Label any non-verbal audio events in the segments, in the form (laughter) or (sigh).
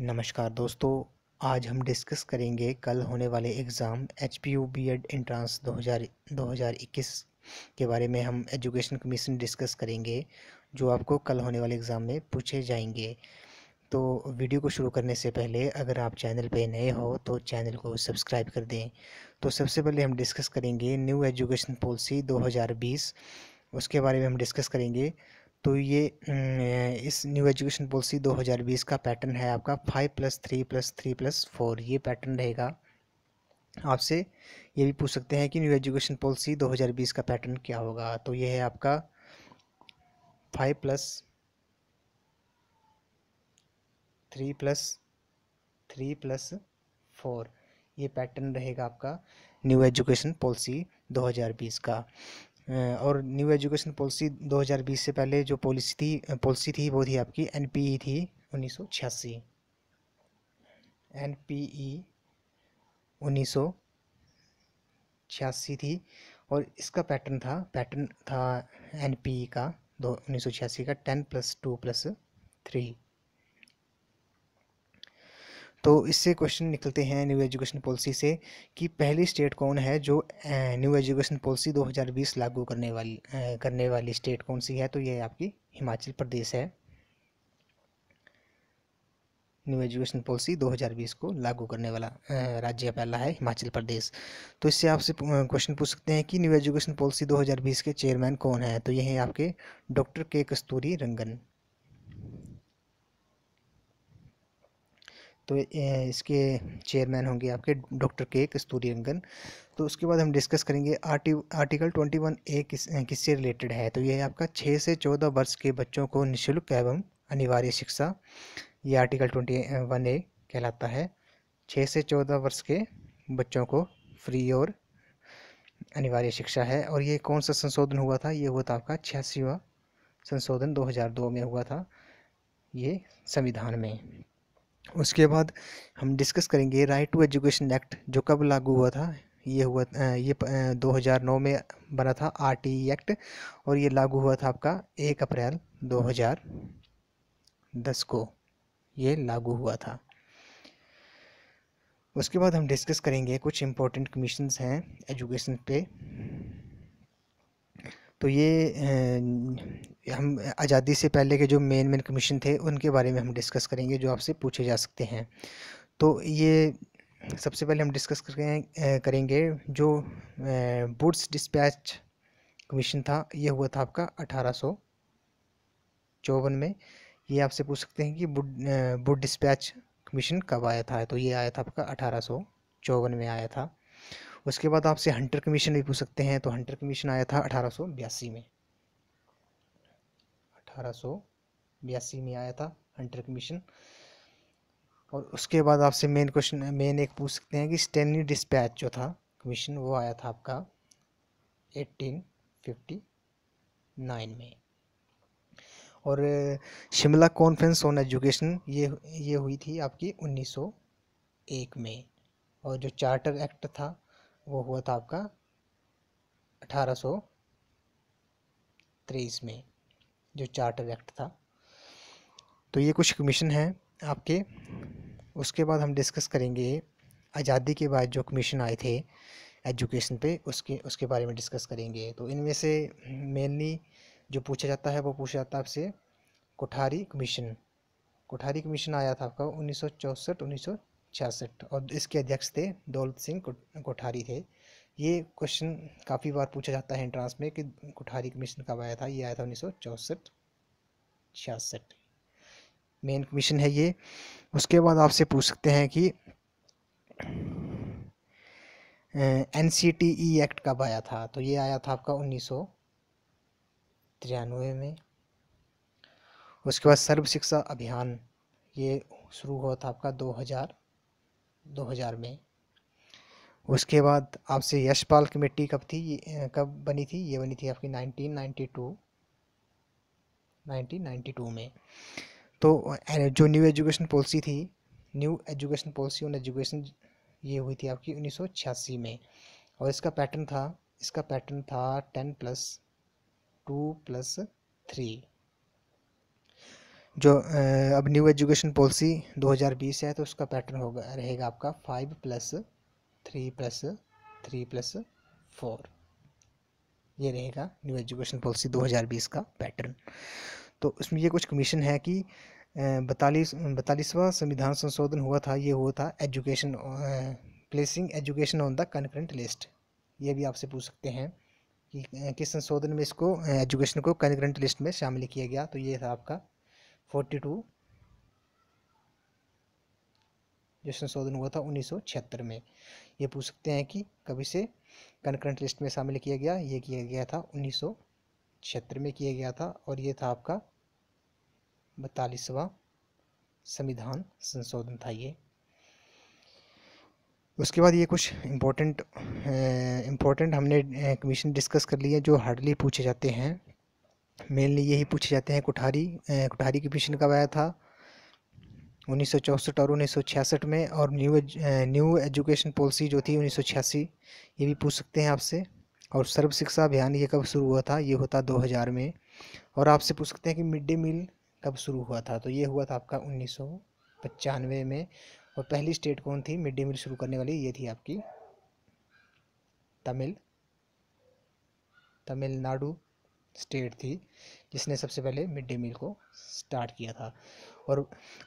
नमस्कार दोस्तों आज हम डिस्कस करेंगे कल होने वाले exam H P U B Ed entrance दो हज़ार दो हज़ार इक्कीस के बारे में हम एजुकेशन कमीशन डिस्कस करेंगे जो आपको कल होने वाले एग्ज़ाम में पूछे जाएंगे तो वीडियो को शुरू करने से पहले अगर आप चैनल पे नए हो तो चैनल को सब्सक्राइब कर दें तो सबसे पहले हम डिस्कस करेंगे न्यू एजुकेशन पॉलिसी 2020 उसके बारे में हम डिस्कस करेंगे तो ये इस न्यू एजुकेशन पॉलिसी 2020 का पैटर्न है आपका five plus three plus three plus four ये पैटर्न रहेगा आपसे ये भी पूछ सकते हैं कि न्यू एजुकेशन पॉलिसी 2020 का पैटर्न क्या होगा तो ये है आपका five plus three plus three plus four ये पैटर्न रहेगा आपका न्यू एजुकेशन पॉलिसी 2020 का और न्यू एजुकेशन पॉलिसी 2020 से पहले जो पॉलिसी थी पॉलिसी थी वो थी आपकी एन थी उन्नीस सौ छियासी एन पी ई उन्नीस सौ छियासी थी और इसका पैटर्न था पैटर्न था एन पी ई का दो उन्नीस सौ छियासी का ten plus two plus three तो इससे क्वेश्चन निकलते हैं न्यू एजुकेशन पॉलिसी से कि पहली स्टेट कौन है जो न्यू एजुकेशन पॉलिसी 2020 लागू करने वाली करने वाली स्टेट कौन सी है तो ये आपकी हिमाचल प्रदेश है न्यू एजुकेशन पॉलिसी 2020 को लागू करने वाला राज्य पहला है हिमाचल प्रदेश तो इससे आपसे क्वेश्चन पूछ सकते हैं कि न्यू एजुकेशन पॉलिसी 2020 के चेयरमैन कौन है तो ये हैं आपके डॉक्टर के कस्तूरी रंगन तो इसके चेयरमैन होंगे आपके डॉक्टर के रंगन तो उसके बाद हम डिस्कस करेंगे article article twenty one A किस किससे रिलेटेड है तो ये आपका छः से चौदह वर्ष के बच्चों को निःशुल्क एवं अनिवार्य शिक्षा ये आर्टिकल ट्वेंटी वन ए कहलाता है छः से चौदह वर्ष के बच्चों को फ्री और अनिवार्य शिक्षा है और ये कौन सा संशोधन हुआ था ये हुआ था आपका छियासीवा संशोधन दो में हुआ था ये संविधान में उसके बाद हम डिस्कस करेंगे राइट टू एजुकेशन एक्ट जो कब लागू हुआ था ये हुआ ये 2009 में बना था आर एक्ट e और ये लागू हुआ था आपका एक अप्रैल 2010 को ये लागू हुआ था उसके बाद हम डिस्कस करेंगे कुछ इम्पोर्टेंट कमीशंस हैं एजुकेशन पे तो ये हम आज़ादी से पहले के जो मेन मेन कमीशन थे उनके बारे में हम डिस्कस करेंगे जो आपसे पूछे जा सकते हैं तो ये सबसे पहले हम डिस्कस करेंगे जो बुड्स डिस्पैच कमीशन था ये हुआ था आपका अठारह सौ चौवन में ये आपसे पूछ सकते हैं कि बुड बुड डिस्पैच कमीशन कब आया था तो ये आया था आपका अठारह सौ चौवन में आया था उसके बाद आपसे हंटर कमीशन भी पूछ सकते हैं तो हंटर कमीशन आया था अठारह में अठारह में आया था हंटर कमीशन और उसके बाद आपसे मेन क्वेश्चन मेन एक पूछ सकते हैं कि स्टेनली डिस्पैच जो था कमीशन वो आया था आपका 1859 में और शिमला कॉन्फ्रेंस ऑन एजुकेशन ये ये हुई थी आपकी 1901 में और जो चार्टर एक्ट था वो हुआ था आपका अठारह तेईस में जो चार्टर एक्ट था तो ये कुछ कमीशन हैं आपके उसके बाद हम डिस्कस करेंगे आज़ादी के बाद जो कमीशन आए थे एजुकेशन पे उसके उसके बारे में डिस्कस करेंगे तो इनमें से मेनली जो पूछा जाता है वो पूछा जाता है आपसे कोठारी कमीशन कोठारी कमीशन आया था आपका उन्नीस सौ उन्नीस सौ छियासठ और इसके अध्यक्ष थे दौलत सिंह कोठारी थे ये क्वेश्चन काफ़ी बार पूछा जाता है एंट्रांस में कि कोठारी कमीशन कब आया था ये आया था उन्नीस सौ चौंसठ छियासठ मेन कमीशन है ये उसके बाद आपसे पूछ सकते हैं कि N C T E act कब आया था तो ये आया था आपका उन्नीस सौ तिरानवे में उसके बाद सर्व शिक्षा अभियान ये शुरू हुआ था आपका दो हज़ार 2000 में उसके बाद आपसे यशपाल कमेटी कब थी कब बनी थी ये बनी थी आपकी 1992 1992 में तो जो न्यू एजुकेशन पॉलिसी थी new education policy on education ये हुई थी आपकी उन्नीस में और इसका पैटर्न था इसका पैटर्न था ten plus two plus three जो अब न्यू एजुकेशन पॉलिसी 2020 है तो उसका पैटर्न होगा रहेगा आपका five plus three plus three plus four ये रहेगा न्यू एजुकेशन पॉलिसी 2020 का पैटर्न तो उसमें ये कुछ कमीशन है कि बतालीस बतालीसवा संविधान संशोधन हुआ था ये हुआ था education placing education on the concurrent list ये भी आपसे पूछ सकते हैं कि किस संशोधन में इसको एजुकेशन को कनकरेंट लिस्ट में शामिल किया गया तो ये था आपका फोर्टी टू जो संशोधन हुआ था उन्नीस सौ छिहत्तर में ये पूछ सकते हैं कि कभी से कंकरेंट लिस्ट में शामिल किया गया ये किया गया था उन्नीस सौ छिहत्तर में किया गया था और ये था आपका बतालीसवा संविधान संशोधन था ये उसके बाद ये कुछ इम्पोर्टेंट इम्पोर्टेंट हमने कमीशन डिस्कस कर लिए जो हार्डली पूछे जाते हैं मेनली यही पूछे जाते हैं कुठारी कोठारी के मिशन कब आया था उन्नीस और उन्नीस में और new age, new education policy जो थी उन्नीस ये भी पूछ सकते हैं आपसे और सर्व शिक्षा अभियान ये कब शुरू हुआ था ये होता 2000 में और आपसे पूछ सकते हैं कि मिड डे मील कब शुरू हुआ था तो ये हुआ था आपका उन्नीस में और पहली स्टेट कौन थी मिड डे मील शुरू करने वाली ये थी आपकी तमिल तमिलनाडु स्टेट थी जिसने सबसे पहले मिड डे मील को स्टार्ट किया था और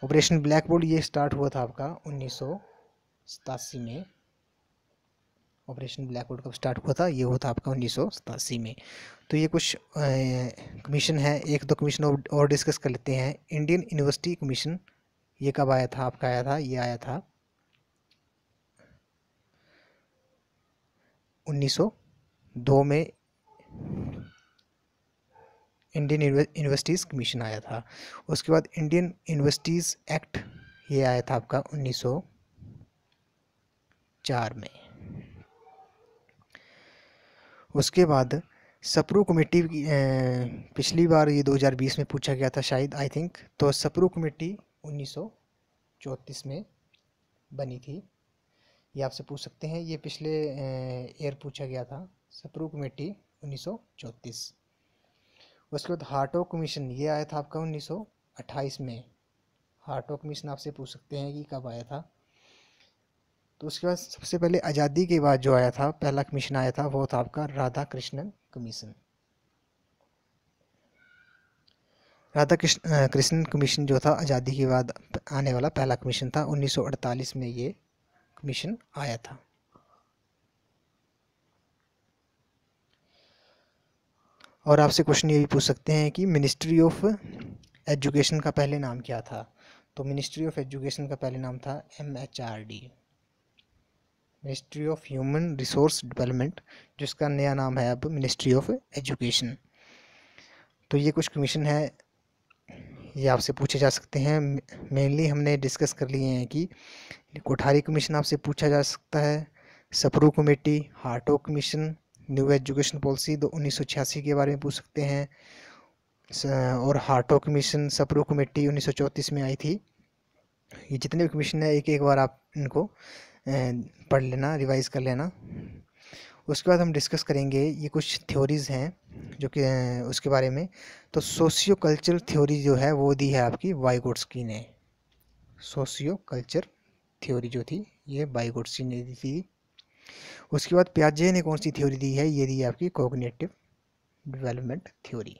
ऑपरेशन ब्लैक बोर्ड ये स्टार्ट हुआ था आपका उन्नीस में ऑपरेशन ब्लैक बोर्ड कब स्टार्ट हुआ था ये हुआ था आपका उन्नीस में तो ये कुछ कमीशन है एक दो कमीशन और डिस्कस कर लेते हैं इंडियन यूनिवर्सिटी कमीशन ये कब आया था आपका आया था ये आया था उन्नीस में इंडियन यूनिवर्सिटीज़ कमीशन आया था उसके बाद इंडियन यूनिवर्सिटीज़ एक्ट ये आया था आपका 1904 में उसके बाद सप्रू कमेटी पिछली बार ये 2020 में पूछा गया था शायद आई थिंक तो सप्रू कमेटी 1934 में बनी थी ये आपसे पूछ सकते हैं ये पिछले एयर पूछा गया था सप्रू कमेटी 1934 उसके बाद हार्टो कमीशन ये आया था आपका अट्ठाईस में हार्टो कमीशन आपसे पूछ सकते हैं कि कब आया था तो उसके बाद सबसे पहले आज़ादी के बाद जो आया था पहला कमीशन आया था वो था आपका Radhakrishnan commission Radha Krishna Krishna commission जो था आज़ादी के बाद आने वाला पहला कमीशन था 1948 में ये कमीशन आया था और आपसे क्वेश्चन ये भी पूछ सकते हैं कि मिनिस्ट्री ऑफ एजुकेशन का पहले नाम क्या था तो मिनिस्ट्री ऑफ एजुकेशन का पहले नाम था M H R D ministry of human resource development जिसका नया नाम है अब मिनिस्ट्री ऑफ एजुकेशन तो ये कुछ कमीशन है ये आपसे पूछे जा सकते हैं मेनली हमने डिस्कस कर लिए हैं कि कोठारी कमीशन आपसे पूछा जा सकता है Sapru committee Hartog commission new education policy दो उन्नीस सौ छियासी के बारे में पूछ सकते हैं और हार्टो कमीशन सप्रू कमेटी उन्नीस सौ चौंतीस में आई थी ये जितने भी कमीशन है एक एक बार आप इनको पढ़ लेना रिवाइज कर लेना उसके बाद हम डिस्कस करेंगे ये कुछ थ्योरीज़ हैं जो कि उसके बारे में तो सोशियो कल्चर थ्योरी जो है वो दी है आपकी वाइगोट्सकी ने सोशियो कल्चर थ्योरी जो थी ये बाइगोट्सकी ने दी थी उसके बाद प्याजे ने कौन सी थ्योरी दी है ये दी है आपकी कोगनेटिव डेवलपमेंट थ्योरी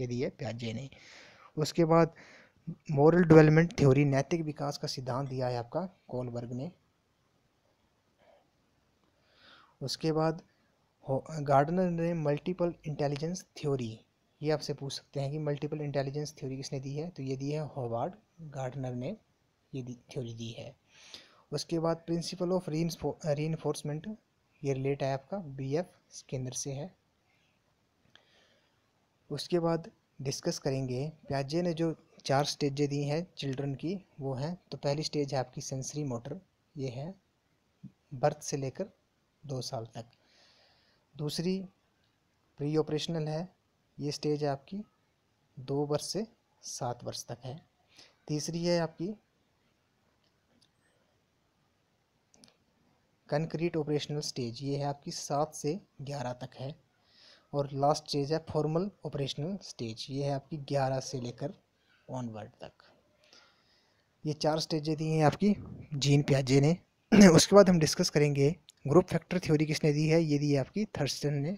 ये दी है प्याजे ने उसके बाद मॉरल डेवलपमेंट थ्योरी नैतिक विकास का सिद्धांत दिया है आपका कोलबर्ग ने उसके बाद गार्डनर ने मल्टीपल इंटेलिजेंस थ्योरी ये आपसे पूछ सकते हैं कि मल्टीपल इंटेलिजेंस थ्योरी किसने दी है तो ये दी है होवार्ड गार्डनर ने ये थ्योरी दी है उसके बाद प्रिंसिपल ऑफ री इन्फोर्समेंट ये रिलेट है आपका बी एफ केंद्र से है उसके बाद डिस्कस करेंगे प्याजे ने जो चार स्टेजें दी हैं चिल्ड्रन की वो हैं तो पहली स्टेज है आपकी सेंसरी मोटर ये है बर्थ से लेकर दो साल तक दूसरी प्री ऑपरेशनल है ये स्टेज है आपकी दो वर्ष से सात वर्ष तक है तीसरी है आपकी कंक्रीट ऑपरेशनल स्टेज ये है आपकी सात से ग्यारह तक है और लास्ट स्टेज है फॉर्मल ऑपरेशनल स्टेज ये है आपकी ग्यारह से लेकर ऑनवर्ड तक ये चार स्टेजें दी हैं आपकी जीन प्याजे ने (clears throat) उसके बाद हम डिस्कस करेंगे ग्रुप फैक्टर थ्योरी किसने दी है ये दी है आपकी थर्स्टन ने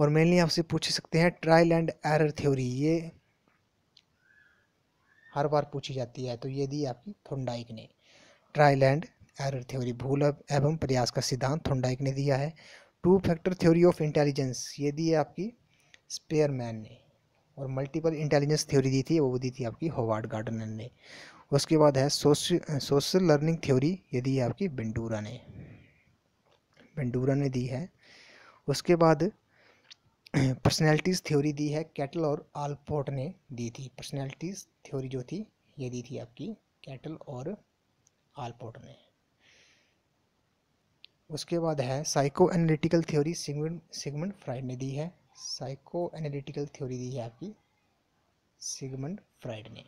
और मेनली आपसे पूछ सकते हैं ट्रायल एंड एरर थ्योरी ये हर बार पूछी जाती है तो ये दी आपकी थोंडाइक ने ट्रायल एंड एरर थ्योरी भूल एवं प्रयास का सिद्धांत थोंडाइक ने दिया है two factor theory of intelligence ये दी है आपकी स्पेयरमैन ने और मल्टीपल इंटेलिजेंस थ्योरी दी थी वो दी थी आपकी होवार्ड गार्डनर ने उसके बाद है सोशल लर्निंग थ्योरी ये दी है आपकी बिंडूरा ने बिंडूरा ने दी है उसके बाद पर्सनैलिटीज़ थ्योरी दी है कैटल और आलपोर्ट ने दी थी पर्सनैलिटीज़ थ्योरी जो थी ये दी थी आपकी कैटल और आलपोर्ट ने उसके बाद है psycho analytical theory Sigmund Sigmund Freud ने दी है साइको एनालिटिकल थ्योरी दी है आपकी सिगमेंट फ्राइड ने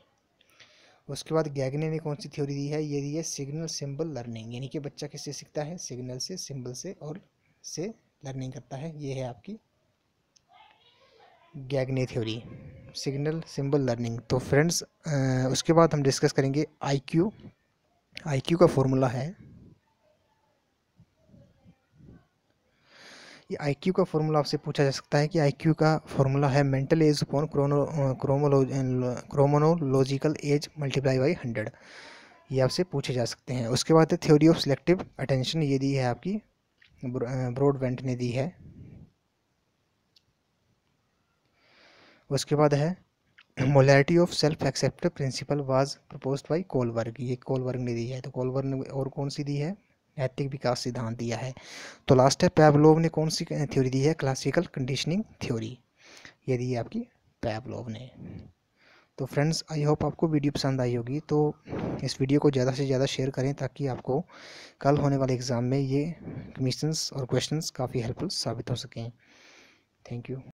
उसके बाद गैगने ने कौन सी थ्योरी दी है ये दी है सिग्नल सिंबल लर्निंग यानी कि बच्चा किससे सीखता है सिग्नल से सिंबल से और से लर्निंग करता है ये है आपकी Gagne theory signal symbol learning तो फ्रेंड्स उसके बाद हम डिस्कस करेंगे आई क्यू का फॉर्मूला है ये आई का फॉर्मूला आपसे पूछा जा सकता है कि आई का फॉर्मूला है mental age upon chrono chronological age multiply by hundred ये आपसे पूछे जा सकते हैं उसके बाद है थ्योरी ऑफ सिलेक्टिव अटेंशन ये दी है आपकी ब्रॉडवेंट ने दी है उसके बाद है morality of self accept principle was propose by Kohlberg ये कोलवर्ग ने दी है तो कोलवर्ग ने और कौन सी दी है नैतिक विकास सिद्धांत दिया है तो लास्ट है पैबलोव ने कौन सी थ्योरी दी है क्लासिकल कंडीशनिंग थ्योरी ये दी है आपकी पैबलोव ने तो फ्रेंड्स आई होप आपको वीडियो पसंद आई होगी तो इस वीडियो को ज़्यादा से ज़्यादा शेयर करें ताकि आपको कल होने वाले एग्ज़ाम में ये मिशंस और क्वेश्चंस काफ़ी हेल्पफुल साबित हो सकें थैंक यू